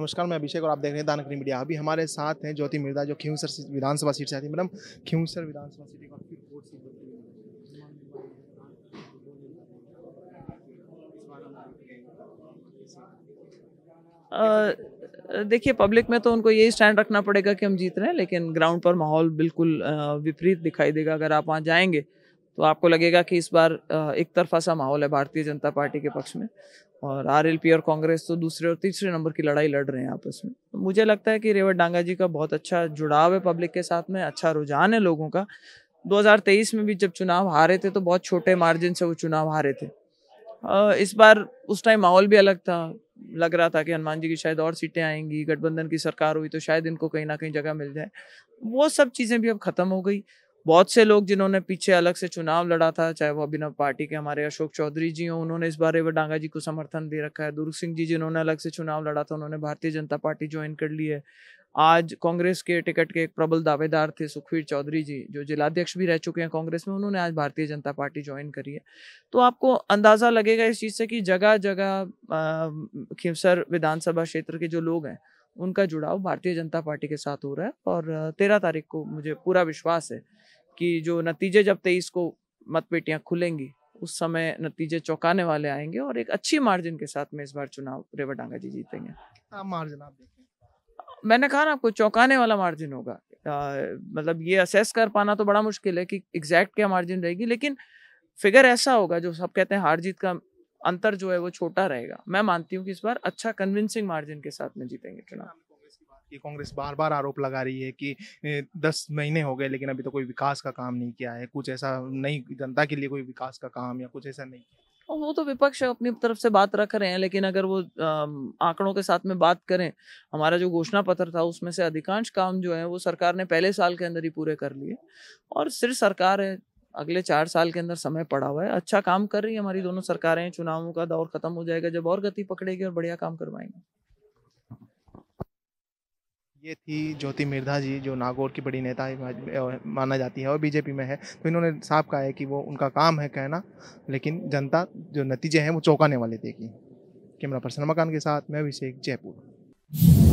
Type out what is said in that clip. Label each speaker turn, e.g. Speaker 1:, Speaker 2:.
Speaker 1: नमस्कार मैं अभिषेक और आप देख रहे हैं दानकनी मीडिया अभी हमारे साथ हैं ज्योति मिर्जा जो खियूसर विधानसभा सीट से आती है मैडम खियूसर विधानसभा सीट एक फिर वोट
Speaker 2: सीट देखिए पब्लिक में तो उनको यही स्टैंड रखना पड़ेगा कि हम जीत रहे हैं लेकिन ग्राउंड पर माहौल बिल्कुल विपरीत दिखाई देगा अगर आप वहाँ जाएंगे तो आपको लगेगा कि इस बार एक तरफा सा माहौल है भारतीय जनता पार्टी के पक्ष में और पी और कांग्रेस तो दूसरे और तीसरे नंबर की लड़ाई लड़ रहे हैं आपस में तो मुझे लगता है कि रेवत डांगा जी का बहुत अच्छा जुड़ाव है पब्लिक के साथ में अच्छा रुझान है लोगों का 2023 में भी जब चुनाव हारे थे तो बहुत छोटे मार्जिन से वो चुनाव हारे थे इस बार उस टाइम माहौल भी अलग था लग रहा था कि हनुमान जी की शायद और सीटें आएंगी गठबंधन की सरकार हुई तो शायद इनको कहीं ना कहीं जगह मिल जाए वो सब चीज़ें भी अब ख़त्म हो गई बहुत से लोग जिन्होंने पीछे अलग से चुनाव लड़ा था चाहे वो अभिनव पार्टी के हमारे अशोक चौधरी जी हों उन्होंने इस बारे में डांगा जी को समर्थन दे रखा है दुर्ग सिंह जी जिन्होंने अलग से चुनाव लड़ा था उन्होंने भारतीय जनता पार्टी ज्वाइन कर ली है आज कांग्रेस के टिकट के एक प्रबल दावेदार थे सुखवीर चौधरी जी जो जिलाध्यक्ष भी रह चुके हैं कांग्रेस में उन्होंने आज भारतीय जनता पार्टी ज्वाइन करी है तो आपको अंदाज़ा लगेगा इस चीज़ से कि जगह जगह खिमसर विधानसभा क्षेत्र के जो लोग हैं उनका जुड़ाव भारतीय जनता पार्टी के साथ हो रहा है और तेरह तारीख को मुझे पूरा विश्वास है कि जो नतीजे जब तेईस को मतपेटियाँ खुलेंगी उस समय नतीजे चौंकाने वाले आएंगे और एक अच्छी मार्जिन के साथ में इस बार चुनाव रेवा डांगा जी जीतेंगे मार्जिन आप देखें मैंने कहा ना आपको चौंकाने वाला मार्जिन होगा मतलब ये असेस कर पाना तो बड़ा मुश्किल है कि एग्जैक्ट क्या मार्जिन रहेगी लेकिन फिगर ऐसा होगा जो सब कहते हैं हार जीत का अंतर जो है वो छोटा रहेगा मैं मानती हूँ कि इस बार अच्छा कन्विंसिंग मार्जिन के साथ में जीतेंगे चुनाव हाँ,
Speaker 1: कांग्रेस बार बार आरोप लगा रही है कि दस महीने हो गए लेकिन अभी तो कोई विकास का काम नहीं किया है कुछ ऐसा नहीं जनता के लिए कोई विकास का काम या कुछ ऐसा नहीं
Speaker 2: वो तो विपक्ष अपनी तरफ से बात रख रहे हैं लेकिन अगर वो आंकड़ों के साथ में बात करें हमारा जो घोषणा पत्र था उसमें से अधिकांश काम जो है वो सरकार ने पहले साल के अंदर ही पूरे कर लिए और सिर्फ सरकार है अगले चार साल के अंदर समय पड़ा हुआ है अच्छा काम कर रही है हमारी दोनों सरकारें चुनावों का दौर खत्म हो जाएगा जब और गति पकड़ेगी और बढ़िया काम करवाएंगे
Speaker 1: ये थी ज्योति मिर्धा जी जो नागौर की बड़ी नेता माना जाती है और बीजेपी में है तो इन्होंने साफ कहा है कि वो उनका काम है कहना लेकिन जनता जो नतीजे हैं वो चौंकाने वाले देगी कैमरा पर्सन मकान के साथ मैं अभिषेक जयपुर